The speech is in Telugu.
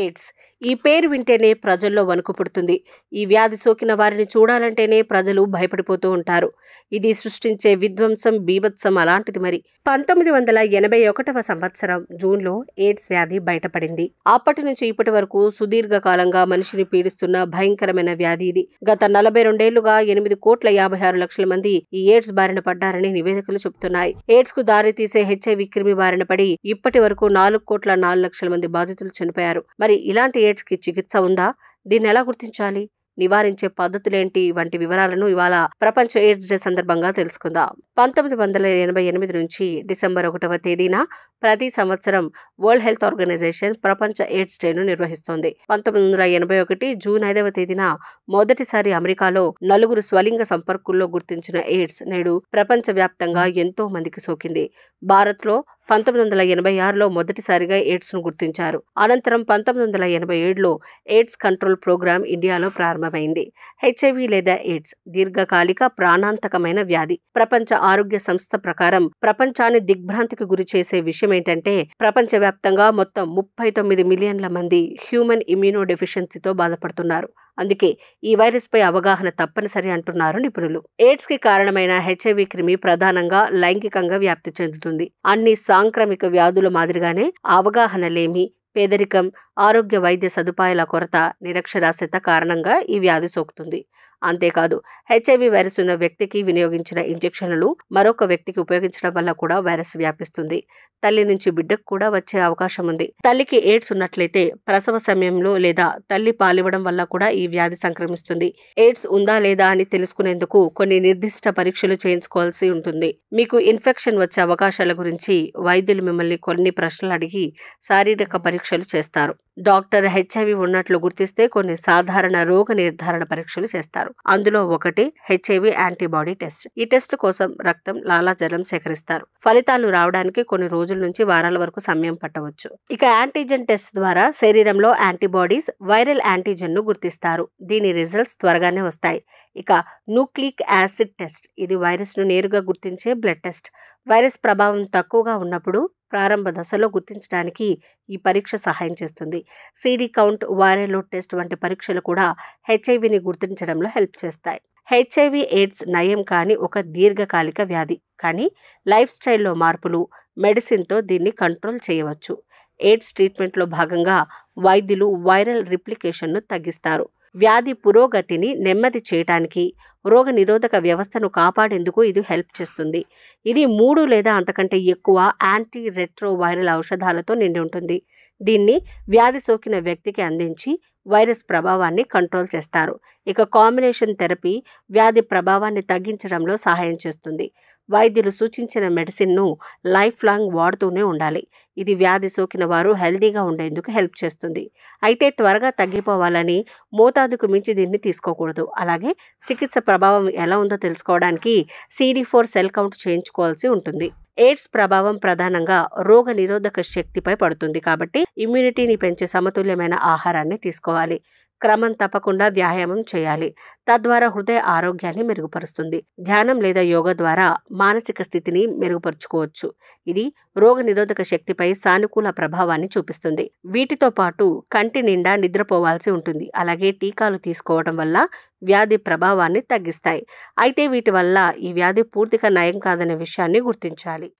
ఎయిడ్స్ ఈ పేరు వింటేనే ప్రజల్లో వణుకు పుడుతుంది ఈ వ్యాధి సోకిన వారిని చూడాలంటేనే ప్రజలు భయపడిపోతూ ఉంటారు ఇది సృష్టించే విధ్వంసం బీభత్సం అలాంటిది మరి పంతొమ్మిది వందల ఎనభై ఒకటవ సంవత్సరం జూన్లో ఎయిడ్స్ వ్యాధి బయటపడింది అప్పటి నుంచి ఇప్పటి వరకు సుదీర్ఘకాలంగా మనిషిని పీడిస్తున్న భయంకరమైన వ్యాధి ఇది గత నలభై రెండేళ్లుగా ఎనిమిది కోట్ల యాభై ఆరు లక్షల మంది ఈ ఎయిడ్స్ బారిన పడ్డారని నివేదికలు చెబుతున్నాయి ఎయిడ్స్ కు దారితీసే హెచ్ఐవి క్రిమి బారిన పడి ఇప్పటి వరకు నాలుగు కోట్ల నాలుగు లక్షల మంది బాధితులు చనిపోయారు మరి ఇలాంటి ఎయిడ్స్కి చికిత్స ఉందా దీన్ని ఎలా గుర్తించాలి నివారించే పద్ధతులేంటి వంటి వివరాలను ఇవాళ ప్రపంచ ఎయిడ్స్ డే సందర్భంగా తెలుసుకుందాం పంతొమ్మిది వందల ఎనభై ఎనిమిది నుంచి డిసెంబర్ ఒకటవ తేదీన ప్రతి సంవత్సరం వరల్డ్ హెల్త్ ఆర్గనైజేషన్ ప్రపంచ ఎయిడ్స్ డేను నిర్వహిస్తోంది పంతొమ్మిది వందల ఎనభై ఒకటి జూన్ ఐదవ తేదీన మొదటిసారి అమెరికాలో నలుగురు స్వలింగ సంపర్కుల్లో గుర్తించిన ఎయిడ్స్ నేడు ప్రపంచవ్యాప్తంగా ఎంతో మందికి సోకింది భారత్లో పంతొమ్మిది వందల ఎనభై ఆరులో మొదటిసారిగా ఎయిడ్స్ను గుర్తించారు అనంతరం పంతొమ్మిది వందల ఎనభై ఏడులో ఎయిడ్స్ కంట్రోల్ ప్రోగ్రామ్ ఇండియాలో ప్రారంభమైంది హెచ్ఐవి లేదా ఎయిడ్స్ దీర్ఘకాలిక ప్రాణాంతకమైన వ్యాధి ప్రపంచ ఆరోగ్య సంస్థ ప్రకారం ప్రపంచాన్ని దిగ్భ్రాంతికి గురి చేసే విషయం ఏంటంటే ప్రపంచవ్యాప్తంగా మొత్తం ముప్పై తొమ్మిది మిలియన్ల మంది హ్యూమన్ ఇమ్యూనో డెఫిషియన్సీతో బాధపడుతున్నారు అందుకే ఈ వైరస్ పై అవగాహన తప్పనిసరి అంటున్నారు నిపుణులు ఎయిడ్స్ కి కారణమైన హెచ్ఐవి క్రిమి ప్రధానంగా లైంగికంగా వ్యాప్తి చెందుతుంది అన్ని సాంక్రమిక వ్యాధుల మాదిరిగానే అవగాహన లేమి పేదరికం ఆరోగ్య వైద్య సదుపాయాల కొరత నిరక్షరాస్యత కారణంగా ఈ వ్యాధి సోకుతుంది అంతేకాదు హెచ్ఐవి వైరస్ ఉన్న వ్యక్తికి వినియోగించిన ఇంజెక్షన్లు మరొక వ్యక్తికి ఉపయోగించడం వల్ల కూడా వైరస్ వ్యాపిస్తుంది తల్లి నుంచి బిడ్డకు కూడా వచ్చే అవకాశం ఉంది తల్లికి ఎయిడ్స్ ఉన్నట్లయితే ప్రసవ సమయంలో లేదా తల్లి పాలివ్వడం వల్ల కూడా ఈ వ్యాధి సంక్రమిస్తుంది ఎయిడ్స్ ఉందా లేదా అని తెలుసుకునేందుకు కొన్ని నిర్దిష్ట పరీక్షలు చేయించుకోవాల్సి ఉంటుంది మీకు ఇన్ఫెక్షన్ వచ్చే అవకాశాల గురించి వైద్యులు మిమ్మల్ని కొన్ని ప్రశ్నలు అడిగి శారీరక పరీక్షలు చేస్తారు డాక్టర్ హెచ్ఐవి ఉన్నట్లు గుర్తిస్తే కొన్ని సాధారణ రోగ నిర్ధారణ పరీక్షలు చేస్తారు అందులో ఒకటి హెచ్ఐవి యాంటీబాడీ టెస్ట్ ఈ టెస్ట్ కోసం రక్తం లాలాజలం సేకరిస్తారు ఫలితాలు రావడానికి కొన్ని రోజుల నుంచి వారాల వరకు సమయం పట్టవచ్చు ఇక యాంటీజెన్ టెస్ట్ ద్వారా శరీరంలో యాంటీబాడీస్ వైరల్ యాంటీజెన్ ను గుర్తిస్తారు దీని రిజల్ట్స్ త్వరగానే వస్తాయి ఇక న్యూక్లిక్ యాసిడ్ టెస్ట్ ఇది వైరస్ను నేరుగా గుర్తించే బ్లడ్ టెస్ట్ వైరస్ ప్రభావం తక్కువగా ఉన్నప్పుడు ప్రారంభ దశలో గుర్తించడానికి ఈ పరీక్ష సహాయం చేస్తుంది సిడి కౌంట్ వారెలో టెస్ట్ వంటి పరీక్షలు కూడా హెచ్ఐవిని గుర్తించడంలో హెల్ప్ చేస్తాయి హెచ్ఐవి ఎయిడ్స్ నయం కాని ఒక దీర్ఘకాలిక వ్యాధి కానీ లైఫ్ స్టైల్లో మార్పులు మెడిసిన్తో దీన్ని కంట్రోల్ చేయవచ్చు ఎయిడ్స్ ట్రీట్మెంట్లో భాగంగా వైద్యులు వైరల్ రిప్లికేషన్ను తగ్గిస్తారు వ్యాధి పురోగతిని నెమ్మది చేయడానికి రోగనిరోధక వ్యవస్థను కాపాడేందుకు ఇది హెల్ప్ చేస్తుంది ఇది మూడు లేదా అంతకంటే ఎక్కువ యాంటీ రెట్రోవైరల్ ఔషధాలతో నిండి ఉంటుంది దీన్ని వ్యాధి సోకిన వ్యక్తికి అందించి వైరస్ ప్రభావాన్ని కంట్రోల్ చేస్తారు ఇక కాంబినేషన్ థెరపీ వ్యాధి ప్రభావాన్ని తగ్గించడంలో సహాయం చేస్తుంది వైద్యులు సూచించిన మెడిసిన్ను లైఫ్ లాంగ్ వాడుతూనే ఉండాలి ఇది వ్యాధి సోకిన వారు హెల్దీగా ఉండేందుకు హెల్ప్ చేస్తుంది అయితే త్వరగా తగ్గిపోవాలని మూత మోతాదుకు మించి దీన్ని తీసుకోకూడదు అలాగే చికిత్స ప్రభావం ఎలా ఉందో తెలుసుకోవడానికి సిడి ఫోర్ సెల్ కౌంట్ చేయించుకోవాల్సి ఉంటుంది ఎయిడ్స్ ప్రభావం ప్రధానంగా రోగ నిరోధక శక్తిపై పడుతుంది కాబట్టి ఇమ్యూనిటీని పెంచే సమతుల్యమైన ఆహారాన్ని తీసుకోవాలి క్రమం తప్పకుండా వ్యాయామం చేయాలి తద్వారా హృదయ ఆరోగ్యాన్ని మెరుగుపరుస్తుంది ధ్యానం లేదా యోగ ద్వారా మానసిక స్థితిని మెరుగుపరుచుకోవచ్చు ఇది రోగ శక్తిపై సానుకూల ప్రభావాన్ని చూపిస్తుంది వీటితో పాటు కంటి నిండా నిద్రపోవాల్సి ఉంటుంది అలాగే టీకాలు తీసుకోవడం వల్ల వ్యాధి ప్రభావాన్ని తగ్గిస్తాయి అయితే వీటి వల్ల ఈ వ్యాధి పూర్తిగా నయం కాదనే విషయాన్ని గుర్తించాలి